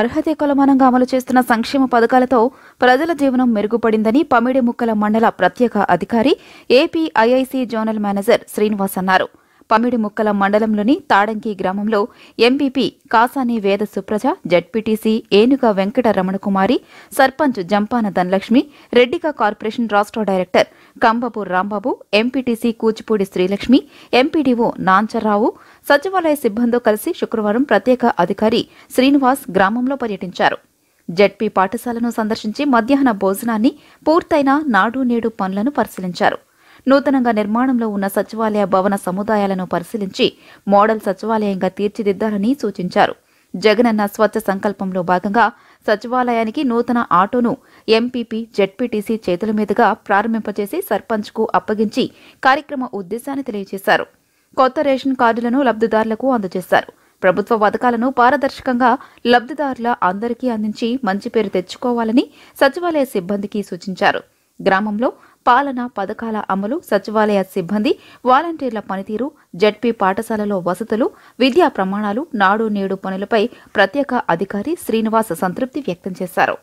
అర్హతే కొలమానంగా అమలు చేస్తున్న సంక్షేమ పథకాలతో ప్రజల జీవనం మెరుగుపడిందని పమిడి ముక్కల మండల ప్రత్యేక అధికారి ఏపీఐఐసి జోనల్ మేనేజర్ శ్రీనివాస్ అన్నారు పమిడి ముక్కల మండలంలోని తాడంకి గ్రామంలో MPP Kasani Veda Supraja ZPTC Enuga Venkata Ramanakumari sarpanch Jampana Dhanalakshmi Reddika corporation రాష్ట్ర director Kambapu Rambabu MPTC Kuchipudi Srilakshmi MPDO Nancharao సచివాలయ సిబ్బందితో కలిసి శుక్రవారం ప్రత్యేక అధికారి శ్రీనివాస్ గ్రామంలో పర్యటించారు జడ్పీ పాఠశాలను సందర్శించి మధ్యాహ్న భోజనాన్ని పూర్తయిన నాడు నేడు పనులను పరిశీలించారు నూతనంగా నిర్మాణంలో ఉన్న సచివాలయ భవన సముదాయాలను పరిశీలించి మోడల్ సచివాలయంగా తీర్చిదిద్దాలని సూచించారు జగనన్న స్వచ్ఛ సంకల్పంలో భాగంగా సచివాలయానికి నూతన ఆటోను ఎంపీపీ జెడ్పీటీసీ చేతుల మీదుగా ప్రారంభింపజేసి సర్పంచ్కు అప్పగించి కార్యక్రమ ఉద్దేశాన్ని తెలియజేశారు కొత్త రేషన్ కార్డులను లబ్ధిదారులకు అందజేశారు ప్రభుత్వ పథకాలను పారదర్శకంగా లబ్ధిదారుల అందరికీ అందించి మంచి పేరు తెచ్చుకోవాలని సచివాలయ సిబ్బందికి సూచించారు గ్రామంలో పాలన పథకాల అమలు సచివాలయ సిబ్బంది వాలంటీర్ల పనితీరు జడ్పీ పాఠశాలలో వసతులు విద్యా ప్రమాణాలు నాడు నేడు పనులపై ప్రత్యేక అధికారి శ్రీనివాస్ సంతృప్తి వ్యక్తం చేశారు